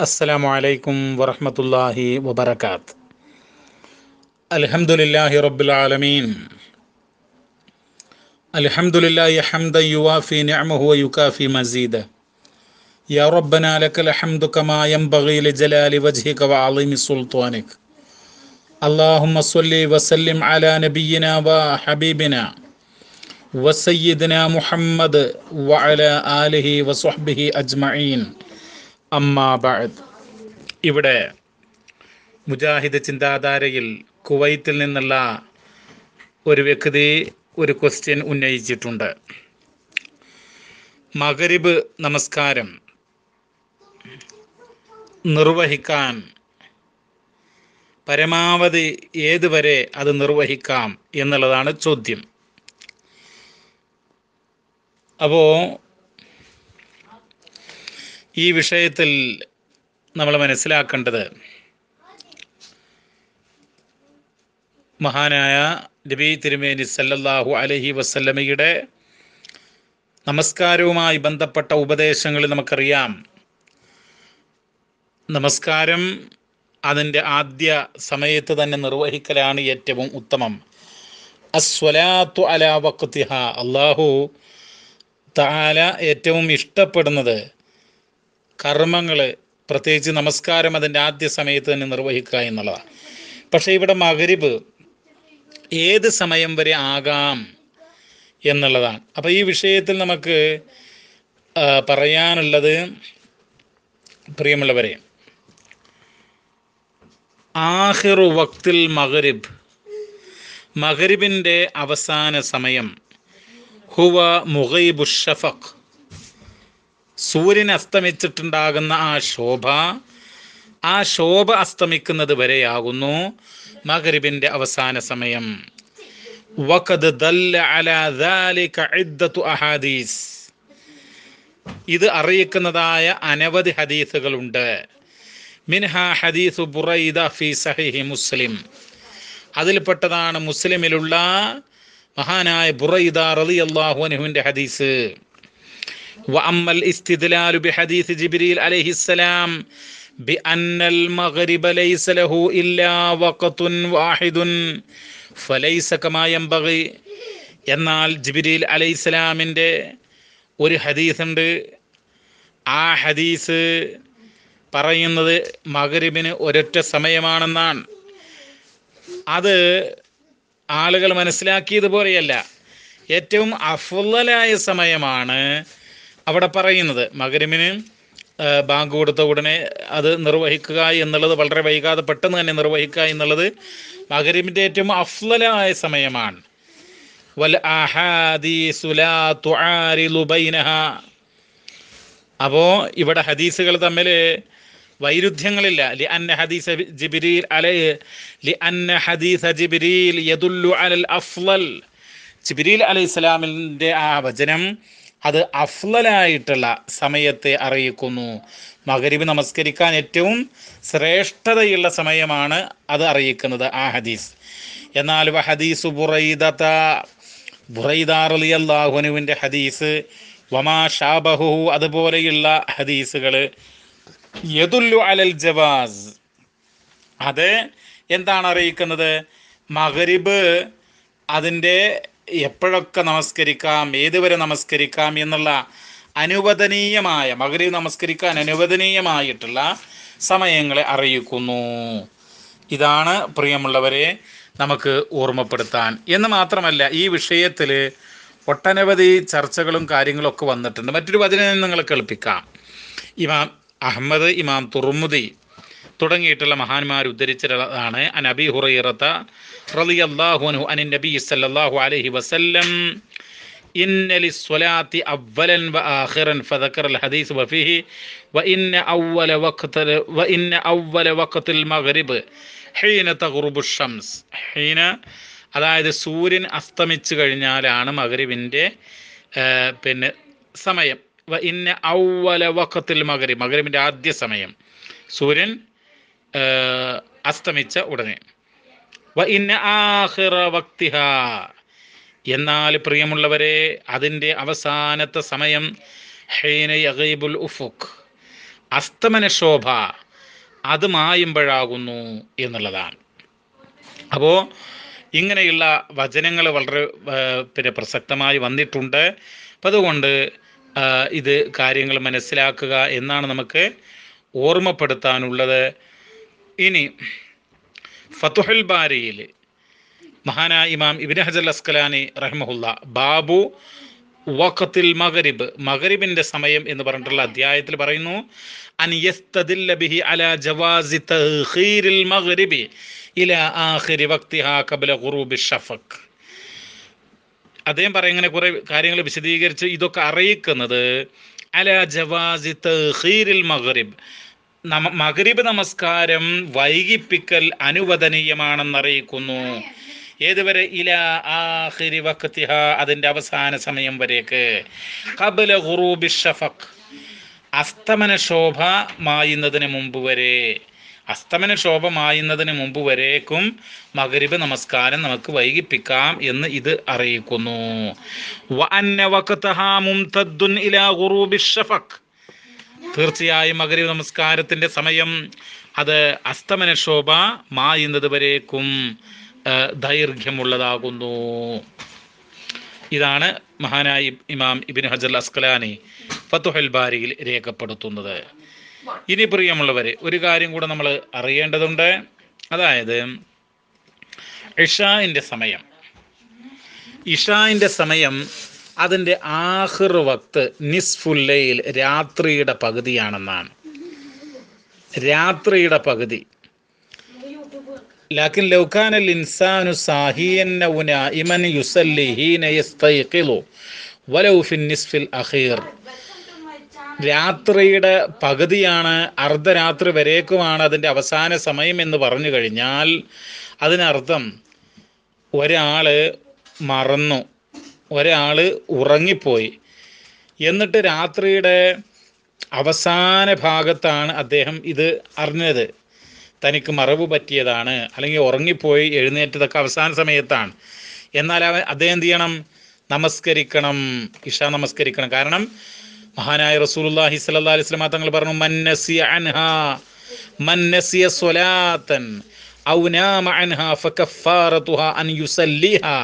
السلام عليكم ورحمة الله وبركاته الحمد لله رب العالمين الحمد لله حمدا يوافي نعمه ويكافي مزيدا يا ربنا لك الحمد كما ينبغي لجلال وجهك وعظيم سلطانك اللهم صل وسلم على نبينا وحبيبنا وسيدنا محمد وعلى آله وصحبه أجمعين അമ്മാബാദ് ഇവിടെ മുജാഹിദ് ചിന്താധാരയിൽ കുവൈത്തിൽ നിന്നുള്ള ഒരു വ്യക്തി ഒരു ക്വസ്റ്റ്യൻ ഉന്നയിച്ചിട്ടുണ്ട് മകരിബ് നമസ്കാരം നിർവഹിക്കാൻ പരമാവധി ഏതുവരെ അത് നിർവഹിക്കാം എന്നുള്ളതാണ് ചോദ്യം അപ്പോൾ ഈ വിഷയത്തിൽ നമ്മൾ മനസ്സിലാക്കേണ്ടത് മഹാനായ നബി തിരുമേനി സല്ലല്ലാഹു അലഹി വസല്ലമയുടെ നമസ്കാരവുമായി ബന്ധപ്പെട്ട ഉപദേശങ്ങൾ നമുക്കറിയാം നമസ്കാരം അതിൻ്റെ ആദ്യ സമയത്ത് തന്നെ നിർവഹിക്കലാണ് ഏറ്റവും ഉത്തമം അസ്വലാത്തു അലാ വക്തിഹ അള്ളാഹു താല ഏറ്റവും ഇഷ്ടപ്പെടുന്നത് കർമ്മങ്ങളെ പ്രത്യേകിച്ച് നമസ്കാരം അതിൻ്റെ ആദ്യ സമയത്ത് തന്നെ നിർവഹിക്കുക എന്നുള്ളതാണ് പക്ഷേ ഇവിടെ മകരിബ് ഏത് സമയം വരെ ആകാം എന്നുള്ളതാണ് അപ്പോൾ ഈ വിഷയത്തിൽ നമുക്ക് പറയാനുള്ളത് പ്രിയമുള്ളവരെ ആഹിറു വക്തിൽ മകരിബ് മകരിബിൻ്റെ അവസാന സമയം ഹുവ മുഗൈബുഷഫഖ് സൂര്യൻ അസ്തമിച്ചിട്ടുണ്ടാകുന്ന ആ ശോഭ ആ ശോഭ അസ്തമിക്കുന്നത് വരെയാകുന്നു മകരിബിന്റെ അവസാന സമയം വഖദ് ദല്ല അലാ ദാലിക ഇത് അറിയിക്കുന്നതായ അനവധി ഹദീസുകളുണ്ട് മിൻഹ ബുറൈദ മുസ്ലിം അതിൽപ്പെട്ടതാണ് മുസ്ലിമിലുള്ള മഹാനായ ബുറൈദ റളിയല്ലാഹു അൻഹുവിൻ്റെ ഹദീസ് وأما الاستدلال بحديث جبريل عليه السلام بأن المغرب ليس له إلا وقت واحد فليس كما ينبغي എന്നാൽ ജിബിരിൽ അലൈഹി ഇസ്ലാമിൻ്റെ ഒരു ഹദീസുണ്ട് ആ ഹദീസ് പറയുന്നത് മകരിബിന് ഒരൊറ്റ സമയമാണെന്നാണ് അത് ആളുകൾ മനസ്സിലാക്കിയത് പോലെയല്ല ഏറ്റവും അഫുല്ലലായ സമയമാണ് അവിടെ പറയുന്നത് മകരമിന് ബാങ്ക് കൊടുത്ത ഉടനെ അത് നിർവഹിക്കുക എന്നുള്ളത് വളരെ വൈകാതെ പെട്ടെന്ന് തന്നെ നിർവഹിക്കുക എന്നുള്ളത് മകരമിൻ്റെ ഏറ്റവും അഫ്ലലായ സമയമാണ് വൽ അപ്പോൾ ഇവിടെ ഹദീസുകൾ തമ്മിൽ വൈരുദ്ധ്യങ്ങളില്ല ലി അന്ന ഹദീസ ജിബിരിൽ അലേ ലി അന്ന ഹദീസ ജിബിരിൽ യദുല്ലു അലൽ അഫ്ലൽ ജിബിരിൽ സ്വലാമിൻ്റെ ആ വചനം അത് അഫ്ലനായിട്ടുള്ള സമയത്തെ അറിയിക്കുന്നു മകരിബ് നമസ്കരിക്കാൻ ഏറ്റവും ശ്രേഷ്ഠതയുള്ള സമയമാണ് അത് അറിയിക്കുന്നത് ആ ഹദീസ് എന്നാൽ ഹദീസ് ബുറൈദത ബുറൈദാർ അലി അള്ളാഹുനുവിൻ്റെ ഹദീസ് വമാ ഷാബഹു അതുപോലെയുള്ള ഹദീസുകൾ യദുല്ലു അലൽ ജവാസ് അത് എന്താണ് അറിയിക്കുന്നത് മകരിബ് അതിൻ്റെ എപ്പോഴൊക്കെ നമസ്കരിക്കാം ഏതുവരെ നമസ്കരിക്കാം എന്നുള്ള അനുവദനീയമായ മകരി നമസ്കരിക്കാൻ അനുവദനീയമായിട്ടുള്ള സമയങ്ങളെ അറിയിക്കുന്നു ഇതാണ് പ്രിയമുള്ളവരെ നമുക്ക് ഓർമ്മപ്പെടുത്താൻ എന്ന് മാത്രമല്ല ഈ വിഷയത്തിൽ ഒട്ടനവധി ചർച്ചകളും കാര്യങ്ങളും ഒക്കെ വന്നിട്ടുണ്ട് മറ്റൊരു വചനം നിങ്ങൾ കേൾപ്പിക്കാം ഇമാം അഹമ്മദ് ഇമാം തുർമുദി തുടങ്ങിയിട്ടുള്ള മഹാന്മാർ ഉദ്ധരിച്ചതാണ് അൻ അബി ഹുറൈറത്ത റളിയല്ലാഹു അള്ളാഹുനു അൻ നബി സല്ലല്ലാഹു അലൈഹി വസല്ലം ഇന്ന ലി സ്വലാത്തി വ إن للصلاة ഹദീസ് വ ഫീഹി വ ഇന്ന وإن أول വ ഇന്ന أول وقت മഗ്രിബ് ഹീന تغرب ഷംസ് ഹീന അതായത് സൂര്യൻ അസ്തമിച്ചു കഴിഞ്ഞാലാണ് മകരീവിൻ്റെ പിന്നെ സമയം ഇന്ന ഔവല വക്കത്തിൽ മകരി മകരീവിൻ്റെ ആദ്യ സമയം സൂര്യൻ അസ്തമിച്ച ഉടനെ എന്നാൽ പ്രിയമുള്ളവരെ അതിൻ്റെ അവസാനത്തെ സമയം ഹൈനയുൽ ഉഫുഖ് അസ്തമന ശോഭ അത് മായുമ്പോഴാകുന്നു എന്നുള്ളതാണ് അപ്പോൾ ഇങ്ങനെയുള്ള വചനങ്ങൾ വളരെ പിന്നെ പ്രസക്തമായി വന്നിട്ടുണ്ട് അപ്പം അതുകൊണ്ട് ഇത് കാര്യങ്ങൾ മനസ്സിലാക്കുക എന്നാണ് നമുക്ക് ഓർമ്മപ്പെടുത്താനുള്ളത് ഇനി ഫതുഹുൽ ബാരിയിൽ മഹാനായ ഇമാം ഇബിൻ ഹജൽ അസ്കലാനി റഹ്മുല്ല ബാബു വഖത്തിൽ മഗരിബ് മഗരിബിന്റെ സമയം എന്ന് പറഞ്ഞിട്ടുള്ള അധ്യായത്തിൽ പറയുന്നു യസ്തദില്ല ബിഹി അലാ ജവാസി തഖീരിൽ മഗ്രിബി ഇലാ ആഖിരി ഖുറൂബി അദ്ദേഹം പറയും ഇങ്ങനെ കുറേ കാര്യങ്ങൾ വിശദീകരിച്ച് ഇതൊക്കെ അറിയിക്കുന്നത് അല ജവാസി തഖീരിൽ മഗ്രിബ് നമ മകരീബ് നമസ്കാരം വൈകിപ്പിക്കൽ അനുവദനീയമാണെന്നറിയിക്കുന്നു ഏതുവരെ ഇല ആഹിരി വക്തിഹ അതിൻ്റെ അവസാന സമയം വരേക്ക് കബല ഹുറൂബി ഷഫക് അസ്തമന ശോഭ മായുന്നതിന് മുമ്പ് വരെ അസ്തമന ശോഭ മായുന്നതിന് മുമ്പ് വരേക്കും മകരിബ് നമസ്കാരം നമുക്ക് വൈകിപ്പിക്കാം എന്ന് ഇത് അറിയിക്കുന്നു വഅന്ന വക്തഹ മുംതദ്ദുൻ ഇലാ ഗുറൂബി തീർച്ചയായും മകരീവ് നമസ്കാരത്തിൻ്റെ സമയം അത് അസ്തമന ശോഭ മായുന്നത് വരേക്കും ദൈർഘ്യമുള്ളതാകുന്നു ഇതാണ് മഹാനായ ഇമാം ഇബിൻ ഹജർ അസ്കലാനി ഫത്തുഹൽ ബാരിയിൽ രേഖപ്പെടുത്തുന്നത് ഇനി പ്രിയമുള്ളവരെ ഒരു കാര്യം കൂടെ നമ്മൾ അറിയേണ്ടതുണ്ട് അതായത് ഇഷാൻ്റെ സമയം ഇഷാൻ്റെ സമയം അതിൻ്റെ ആഹിർ വക്ത് നിസ്ഫുല്ലയിൽ രാത്രിയുടെ പകുതിയാണെന്നാണ് രാത്രിയുടെ പകുതി ലാക്കിൻ ലൗക്കാനൽ ഇൻസാനു സാഹിയന്നൗന ഇമൻ യുസല്ലിഹീന യസ്തൈഖിലു വലൗ ഫിൽ നിസ്ഫിൽ അഖീർ രാത്രിയുടെ പകുതിയാണ് അർദ്ധരാത്രി വരേക്കുമാണ് അതിൻ്റെ അവസാന സമയം എന്ന് പറഞ്ഞു കഴിഞ്ഞാൽ അതിനർത്ഥം ഒരാൾ മറന്നു ഒരാൾ ഉറങ്ങിപ്പോയി എന്നിട്ട് രാത്രിയുടെ അവസാന ഭാഗത്താണ് അദ്ദേഹം ഇത് അറിഞ്ഞത് തനിക്ക് മറവ് പറ്റിയതാണ് അല്ലെങ്കിൽ ഉറങ്ങിപ്പോയി എഴുന്നേറ്റതൊക്കെ അവസാന സമയത്താണ് എന്നാൽ അവൻ അദ്ദേഹം എന്ത് ചെയ്യണം നമസ്കരിക്കണം ഇഷ നമസ്കരിക്കണം കാരണം മഹാനായ റസൂലുല്ലാഹി സല്ലല്ലാഹു അലൈഹി വസല്ലം തങ്ങൾ പറഞ്ഞു മന്നസിയ അൻഹാ മന്നസിയ സ്വലാത്തൻ ഔ നാമ അൻഹാ ഫകഫാറതുഹാ അൻ യുസല്ലിഹാ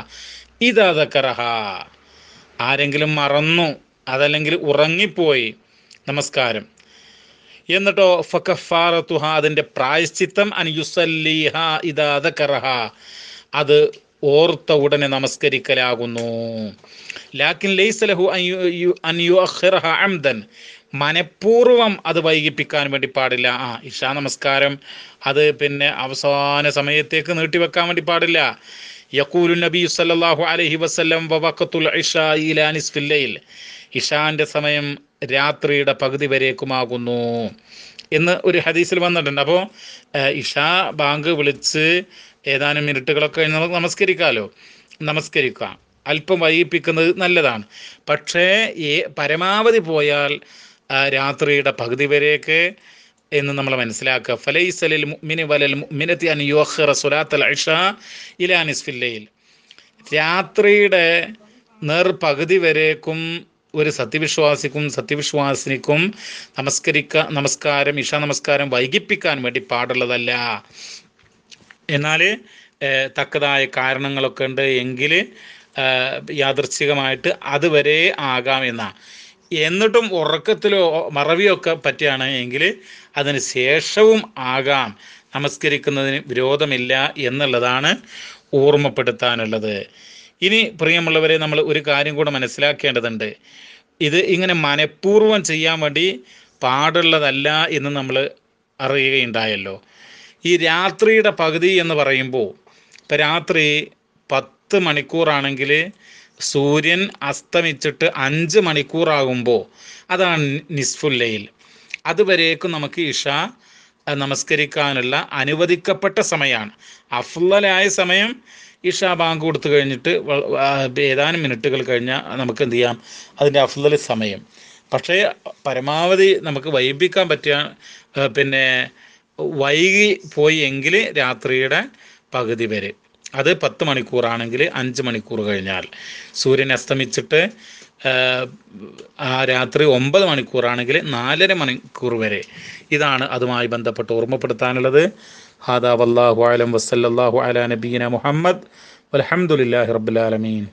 ഇതാതക്കറഹ ആരെങ്കിലും മറന്നു അതല്ലെങ്കിൽ ഉറങ്ങിപ്പോയി നമസ്കാരം എന്നിട്ടോ ഫക്കഫാറത്തുഹ അതിൻ്റെ പ്രായശ്ചിത്തം അനുയുസല്ലിഹ ഇതാതക്കറഹ അത് ഓർത്ത ഉടനെ നമസ്കരിക്കലാകുന്നു ലാക്കിൻ ലൈസലഹു അംദൻ മനഃപൂർവ്വം അത് വൈകിപ്പിക്കാൻ വേണ്ടി പാടില്ല ആ ഇഷാ നമസ്കാരം അത് പിന്നെ അവസാന സമയത്തേക്ക് നീട്ടിവെക്കാൻ വേണ്ടി പാടില്ല യക്കൂലു നബി സല്ലാഹു അലഹി വസ്ലം വവക്കത്തുൽ ഇഷായിലാനിസ്ഫില്ലയിൽ ഇഷാന്റെ സമയം രാത്രിയുടെ പകുതി വരേക്കുമാകുന്നു എന്ന് ഒരു ഹദീസിൽ വന്നിട്ടുണ്ട് അപ്പോൾ ഇഷ ബാങ്ക് വിളിച്ച് ഏതാനും മിനിറ്റുകളൊക്കെ കഴിഞ്ഞ് നമുക്ക് നമസ്കരിക്കാമല്ലോ നമസ്കരിക്കാം അല്പം വൈകിപ്പിക്കുന്നത് നല്ലതാണ് പക്ഷേ പരമാവധി പോയാൽ രാത്രിയുടെ പകുതി വരെയൊക്കെ എന്ന് നമ്മൾ മനസ്സിലാക്കുക ഫലൈസലിൽ മുഅ്മിനി വലൽ മുഅ്മിനത്തി അൻ യുഅഖിറ സ്വലാത്തൽ ഇഷ ഇലാ നിസ്ഫിൽ ലൈൽ രാത്രിയുടെ നേർപകുതി വരേക്കും ഒരു സത്യവിശ്വാസിക്കും സത്യവിശ്വാസിനിക്കും നമസ്കരിക്ക നമസ്കാരം ഇഷ നമസ്കാരം വൈകിപ്പിക്കാൻ വേണ്ടി പാടുള്ളതല്ല എന്നാൽ തക്കതായ കാരണങ്ങളൊക്കെ ഉണ്ട് എങ്കിൽ യാദർച്ഛികമായിട്ട് അതുവരെ ആകാം എന്നാണ് എന്നിട്ടും ഉറക്കത്തിലോ മറവിയോ ഒക്കെ പറ്റുകയാണ് എങ്കിൽ അതിന് ശേഷവും ആകാം നമസ്കരിക്കുന്നതിന് വിരോധമില്ല എന്നുള്ളതാണ് ഓർമ്മപ്പെടുത്താനുള്ളത് ഇനി പ്രിയമുള്ളവരെ നമ്മൾ ഒരു കാര്യം കൂടെ മനസ്സിലാക്കേണ്ടതുണ്ട് ഇത് ഇങ്ങനെ മനഃപൂർവ്വം ചെയ്യാൻ വേണ്ടി പാടുള്ളതല്ല എന്ന് നമ്മൾ അറിയുകയുണ്ടായല്ലോ ഈ രാത്രിയുടെ പകുതി എന്ന് പറയുമ്പോൾ ഇപ്പം രാത്രി പത്ത് മണിക്കൂറാണെങ്കിൽ സൂര്യൻ അസ്തമിച്ചിട്ട് അഞ്ച് മണിക്കൂറാകുമ്പോൾ അതാണ് നിസ്ഫുല്ലയിൽ അതുവരേക്കും നമുക്ക് ഇഷ നമസ്കരിക്കാനുള്ള അനുവദിക്കപ്പെട്ട സമയമാണ് അഫ്ലലായ സമയം ഇഷ ബാങ്ക് കൊടുത്തു കഴിഞ്ഞിട്ട് ഏതാനും മിനിറ്റുകൾ കഴിഞ്ഞാൽ നമുക്ക് എന്ത് ചെയ്യാം അതിൻ്റെ അഫ്ലൽ സമയം പക്ഷേ പരമാവധി നമുക്ക് വൈകിപ്പിക്കാൻ പറ്റിയ പിന്നെ വൈകി പോയി എങ്കിൽ രാത്രിയുടെ പകുതി വരെ അത് പത്ത് മണിക്കൂറാണെങ്കിൽ അഞ്ച് മണിക്കൂർ കഴിഞ്ഞാൽ സൂര്യൻ അസ്തമിച്ചിട്ട് ആ രാത്രി ഒമ്പത് മണിക്കൂറാണെങ്കിൽ നാലര മണിക്കൂർ വരെ ഇതാണ് അതുമായി ബന്ധപ്പെട്ട് ഓർമ്മപ്പെടുത്താനുള്ളത് ഹാദാ വല്ലാഹു ആലം വസല്ലാഹു അല നബീന മുഹമ്മദ് അലഹമുല്ലാ റബ്ബുലാലമീൻ